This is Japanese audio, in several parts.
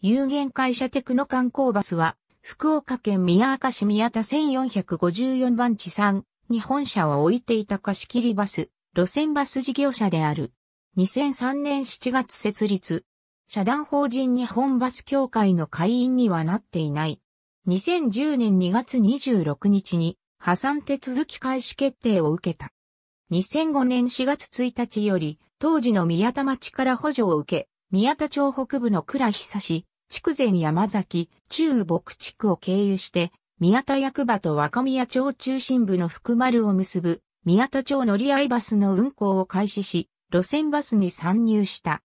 有限会社テクノ観光バスは、福岡県宮赤市宮田1454番地産に本社を置いていた貸切バス、路線バス事業者である。2003年7月設立。社団法人日本バス協会の会員にはなっていない。2010年2月26日に破産手続き開始決定を受けた。2005年4月1日より、当時の宮田町から補助を受け、宮田町北部の倉久市、筑前山崎、中牧地区を経由して、宮田役場と若宮町中心部の福丸を結ぶ、宮田町乗り合いバスの運行を開始し、路線バスに参入した。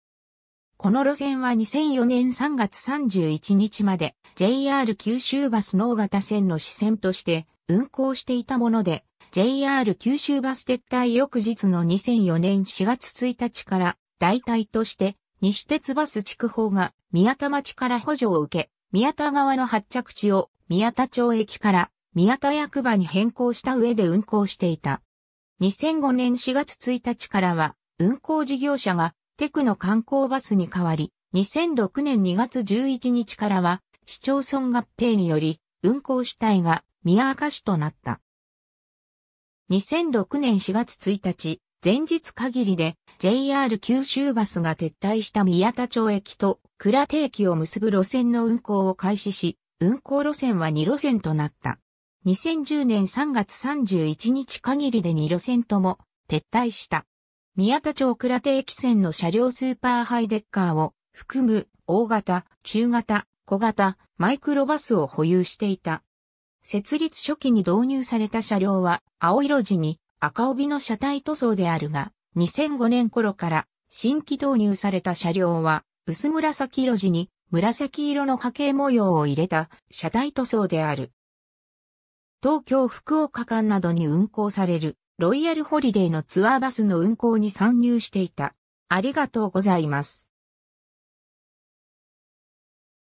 この路線は2004年3月31日まで JR 九州バスの大型線の支線として運行していたもので、JR 九州バス撤退翌日の2004年4月1日から代替として西鉄バス地区法が宮田町から補助を受け、宮田側の発着地を宮田町駅から宮田役場に変更した上で運行していた。2005年4月1日からは運行事業者がテクの観光バスに変わり、2006年2月11日からは市町村合併により運行主体が宮明市となった。2006年4月1日、前日限りで JR 九州バスが撤退した宮田町駅と倉手駅を結ぶ路線の運行を開始し、運行路線は2路線となった。2010年3月31日限りで2路線とも撤退した。宮田町倉手駅線の車両スーパーハイデッカーを含む大型、中型、小型、マイクロバスを保有していた。設立初期に導入された車両は青色地に赤帯の車体塗装であるが、2005年頃から新規導入された車両は薄紫色地に紫色の波形模様を入れた車体塗装である。東京福岡間などに運行されるロイヤルホリデーのツアーバスの運行に参入していた。ありがとうございます。